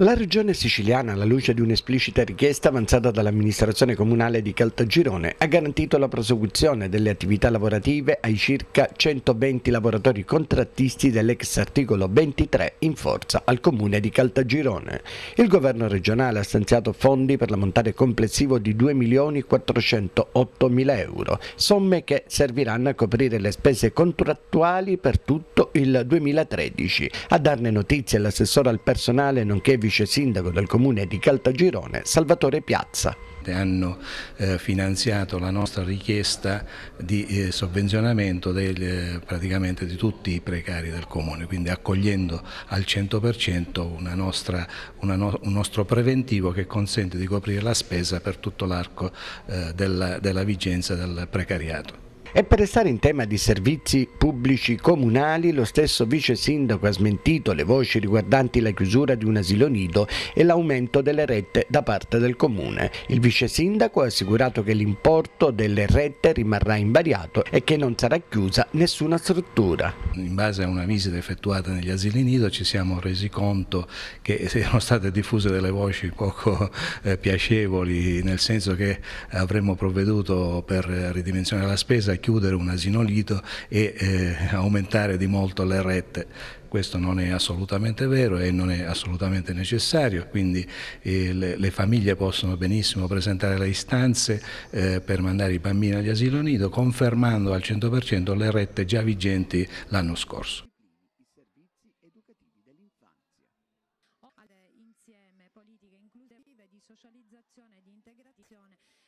La regione siciliana, alla luce di un'esplicita richiesta avanzata dall'amministrazione comunale di Caltagirone, ha garantito la prosecuzione delle attività lavorative ai circa 120 lavoratori contrattisti dell'ex articolo 23 in forza al comune di Caltagirone. Il governo regionale ha stanziato fondi per l'ammontare complessivo di 2.408.000 euro, somme che serviranno a coprire le spese contrattuali per tutto il 2013. A darne notizie l'assessore al personale nonché vice sindaco del comune di Caltagirone, Salvatore Piazza. Hanno eh, finanziato la nostra richiesta di eh, sovvenzionamento del, eh, praticamente di tutti i precari del comune, quindi accogliendo al 100% una nostra, una no, un nostro preventivo che consente di coprire la spesa per tutto l'arco eh, della, della vigenza del precariato. E per restare in tema di servizi pubblici comunali, lo stesso vice sindaco ha smentito le voci riguardanti la chiusura di un asilo nido e l'aumento delle rette da parte del comune. Il vice sindaco ha assicurato che l'importo delle rette rimarrà invariato e che non sarà chiusa nessuna struttura. In base a una visita effettuata negli asili nido ci siamo resi conto che erano state diffuse delle voci poco eh, piacevoli, nel senso che avremmo provveduto per ridimensionare la spesa chiudere un asinolito e eh, aumentare di molto le rette. Questo non è assolutamente vero e non è assolutamente necessario, quindi eh, le, le, famiglie possono benissimo presentare le istanze eh, per mandare i bambini agli asilo nido, confermando al 100% le rette già vigenti l'anno scorso. insieme politiche inclusive di socializzazione e di integrazione